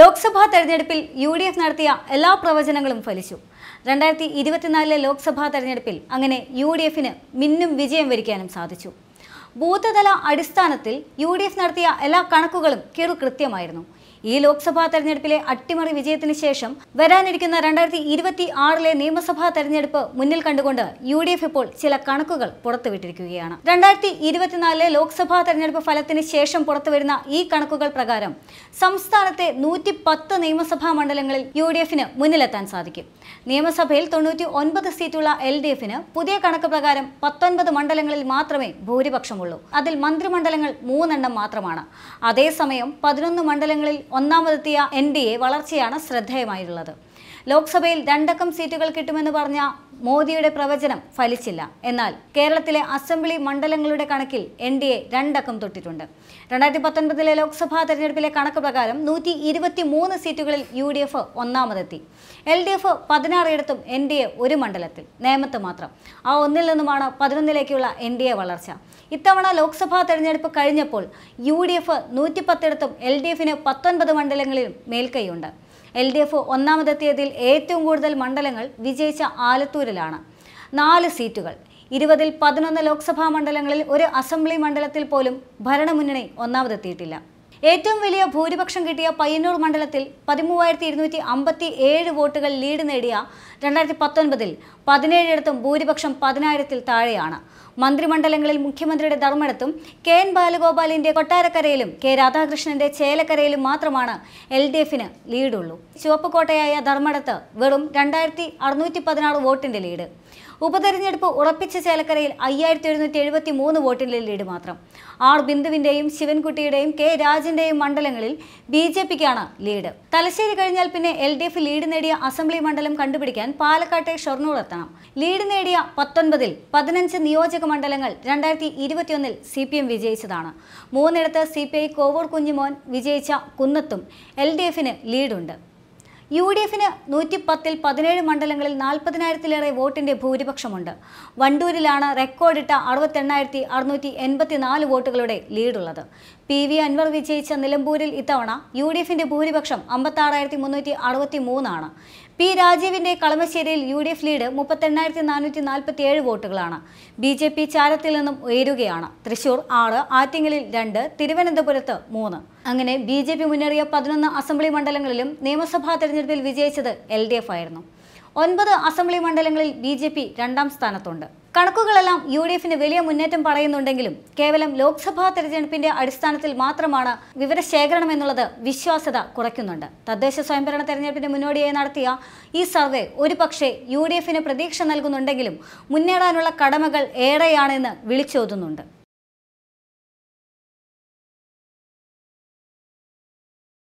ലോക്സഭാ തെരഞ്ഞെടുപ്പിൽ U D F നടത്തിയ എല്ലാ പ്രവചനങ്ങളും ഫലിച്ചു രണ്ടായിരത്തി ഇരുപത്തിനാലിലെ ലോക്സഭാ തെരഞ്ഞെടുപ്പിൽ അങ്ങനെ യു ഡി എഫിന് മിന്നും വിജയം വരിക്കാനും സാധിച്ചു ബൂത്തുതല അടിസ്ഥാനത്തിൽ യു ഡി എഫ് നടത്തിയ എല്ലാ കണക്കുകളും കിറു കൃത്യമായിരുന്നു ഈ ലോക്സഭാ തെരഞ്ഞെടുപ്പിലെ അട്ടിമറി വിജയത്തിന് ശേഷം വരാനിരിക്കുന്ന രണ്ടായിരത്തി ഇരുപത്തി ആറിലെ നിയമസഭാ തെരഞ്ഞെടുപ്പ് മുന്നിൽ കണ്ടുകൊണ്ട് യു ഡി എഫ് ഇപ്പോൾ ചില കണക്കുകൾ പുറത്തുവിട്ടിരിക്കുകയാണ് രണ്ടായിരത്തി ഇരുപത്തിനാലിലെ ലോക്സഭാ തെരഞ്ഞെടുപ്പ് ഫലത്തിന് ശേഷം പുറത്തുവരുന്ന ഈ കണക്കുകൾ പ്രകാരം സംസ്ഥാനത്തെ നൂറ്റി പത്ത് നിയമസഭാ മണ്ഡലങ്ങളിൽ യു ഡി എഫിന് മുന്നിലെത്താൻ സാധിക്കും നിയമസഭയിൽ തൊണ്ണൂറ്റി ഒൻപത് സീറ്റുള്ള എൽ ഡി എഫിന് പുതിയ കണക്ക് പ്രകാരം പത്തൊൻപത് മണ്ഡലങ്ങളിൽ മാത്രമേ ഭൂരിപക്ഷമുള്ളൂ അതിൽ മന്ത്രിമണ്ഡലങ്ങൾ മൂന്നെണ്ണം മാത്രമാണ് അതേസമയം പതിനൊന്ന് മണ്ഡലങ്ങളിൽ ഒന്നാമതെത്തിയ എൻ ഡി എ വളർച്ചയാണ് ശ്രദ്ധേയമായിട്ടുള്ളത് ലോക്സഭയിൽ രണ്ടക്കം സീറ്റുകൾ കിട്ടുമെന്ന് പറഞ്ഞ മോദിയുടെ പ്രവചനം ഫലിച്ചില്ല എന്നാൽ കേരളത്തിലെ അസംബ്ലി മണ്ഡലങ്ങളുടെ കണക്കിൽ എൻ ഡി എ രണ്ടക്കം തൊട്ടിട്ടുണ്ട് രണ്ടായിരത്തി പത്തൊൻപതിലെ ലോക്സഭാ തെരഞ്ഞെടുപ്പിലെ കണക്ക് പ്രകാരം നൂറ്റി ഇരുപത്തി മൂന്ന് സീറ്റുകളിൽ യു ഡി എഫ് ഒന്നാമതെത്തി എൽ ഡി എഫ് പതിനാറിടത്തും എൻ ഡി എ ഒരു മണ്ഡലത്തിൽ നേമത്ത് മാത്രം ആ ഒന്നിൽ നിന്നുമാണ് പതിനൊന്നിലേക്കുള്ള എൻ ഡി എ വളർച്ച ഇത്തവണ ലോക്സഭാ തെരഞ്ഞെടുപ്പ് കഴിഞ്ഞപ്പോൾ യു ഡി എഫ് നൂറ്റി പത്തിടത്തും എൽ ഡി എഫിന് പത്തൊൻപത് മണ്ഡലങ്ങളിലും മേൽക്കൈയുണ്ട് എൽ ഡി എഫ് ഒന്നാമതെത്തിയതിൽ ഏറ്റവും കൂടുതൽ മണ്ഡലങ്ങൾ വിജയിച്ച ആലത്തൂരിലാണ് നാല് സീറ്റുകൾ ഇരുപതിൽ പതിനൊന്ന് ലോക്സഭാ മണ്ഡലങ്ങളിൽ ഒരു അസംബ്ലി മണ്ഡലത്തിൽ പോലും ഭരണമുന്നണി ഒന്നാമതെത്തിയിട്ടില്ല ഏറ്റവും വലിയ ഭൂരിപക്ഷം കിട്ടിയ പയ്യന്നൂർ മണ്ഡലത്തിൽ പതിമൂവായിരത്തി ഇരുന്നൂറ്റി അമ്പത്തി ഏഴ് വോട്ടുകൾ ലീഡ് നേടിയ രണ്ടായിരത്തി പത്തൊൻപതിൽ പതിനേഴിടത്തും ഭൂരിപക്ഷം പതിനായിരത്തിൽ താഴെയാണ് മന്ത്രിമണ്ഡലങ്ങളിൽ മുഖ്യമന്ത്രിയുടെ ധർമ്മടത്തും കെ എൻ ബാലഗോപാലിന്റെ കൊട്ടാരക്കരയിലും കെ രാധാകൃഷ്ണന്റെ ചേലക്കരയിലും മാത്രമാണ് എൽ ഡി എഫിന് ലീഡുള്ളൂ ചുവപ്പുകോട്ടയായ ധർമ്മടത്ത് വെറും രണ്ടായിരത്തി അറുന്നൂറ്റി പതിനാറ് വോട്ടിന്റെ ലീഡ് ഉപതെരഞ്ഞെടുപ്പ് ഉറപ്പിച്ച ചേലക്കരയിൽ അയ്യായിരത്തി എഴുന്നൂറ്റി എഴുപത്തി മൂന്ന് വോട്ടിന്റെ ലീഡ് മാത്രം ആർ ബിന്ദുവിന്റെയും ശിവൻകുട്ടിയുടെയും കെ രാജൻ പതിനാറിന്റെയും മണ്ഡലങ്ങളിൽ ബി ജെ പിക്കാണ് ലീഡ് തലശ്ശേരി കഴിഞ്ഞാൽ പിന്നെ എൽ ഡി എഫ് ലീഡ് നേടിയ അസംബ്ലി മണ്ഡലം കണ്ടുപിടിക്കാൻ പാലക്കാട്ടെ ഷൊർണൂർ എത്തണം ലീഡ് നേടിയ പത്തൊൻപതിൽ പതിനഞ്ച് നിയോജക മണ്ഡലങ്ങൾ രണ്ടായിരത്തി ഇരുപത്തിയൊന്നിൽ സി പി എം വിജയിച്ചതാണ് മൂന്നിടത്ത് സി പി ഐ കോവൂർ കുഞ്ഞിമോൻ വിജയിച്ച കുന്നത്തും എൽ ഡി എഫിന് ലീഡുണ്ട് യു ഡി എഫിന് നൂറ്റി പത്തിൽ പതിനേഴ് മണ്ഡലങ്ങളിൽ നാൽപ്പതിനായിരത്തിലേറെ വോട്ടിന്റെ ഭൂരിപക്ഷമുണ്ട് വണ്ടൂരിലാണ് റെക്കോർഡിട്ട അറുപത്തെണ്ണായിരത്തി അറുന്നൂറ്റി എൺപത്തിനാല് വോട്ടുകളുടെ ലീഡുള്ളത് പി വി അൻവർ വിജയിച്ച നിലമ്പൂരിൽ ഇത്തവണ യു ഡി എഫിന്റെ ഭൂരിപക്ഷം അമ്പത്താറായിരത്തി മുന്നൂറ്റി അറുപത്തി മൂന്നാണ് പി രാജീവിന്റെ കളമശ്ശേരിയിൽ യു ഡി എഫ് ലീഡ് മുപ്പത്തെണ്ണായിരത്തി നാനൂറ്റി നാൽപ്പത്തി ഏഴ് വോട്ടുകളാണ് ബി ജെ പി ചാരത്തിൽ നിന്നും ഉയരുകയാണ് തൃശൂർ ആറ് ആറ്റിങ്ങലിൽ രണ്ട് തിരുവനന്തപുരത്ത് മൂന്ന് അങ്ങനെ ബി ജെ പി മുന്നേറിയ പതിനൊന്ന് അസംബ്ലി മണ്ഡലങ്ങളിലും നിയമസഭാ തെരഞ്ഞെടുപ്പിൽ വിജയിച്ചത് എൽ ഡി എഫ് ആയിരുന്നു ഒൻപത് അസംബ്ലി മണ്ഡലങ്ങളിൽ ബി ജെ പി രണ്ടാം സ്ഥാനത്തുണ്ട് കണക്കുകളെല്ലാം യു ഡി എഫിന് വലിയ മുന്നേറ്റം പറയുന്നുണ്ടെങ്കിലും കേവലം ലോക്സഭാ തെരഞ്ഞെടുപ്പിന്റെ അടിസ്ഥാനത്തിൽ മാത്രമാണ് വിവരശേഖരണം എന്നുള്ളത് വിശ്വാസ്യത കുറയ്ക്കുന്നുണ്ട് തദ്ദേശ സ്വയംഭരണ തെരഞ്ഞെടുപ്പിന്റെ മുന്നോടിയായി നടത്തിയ ഈ സർവേ പക്ഷേ യു ഡി എഫിന് പ്രതീക്ഷ നൽകുന്നുണ്ടെങ്കിലും മുന്നേറാനുള്ള കടമകൾ ഏറെയാണെന്ന് വിളിച്ചോതുന്നുണ്ട്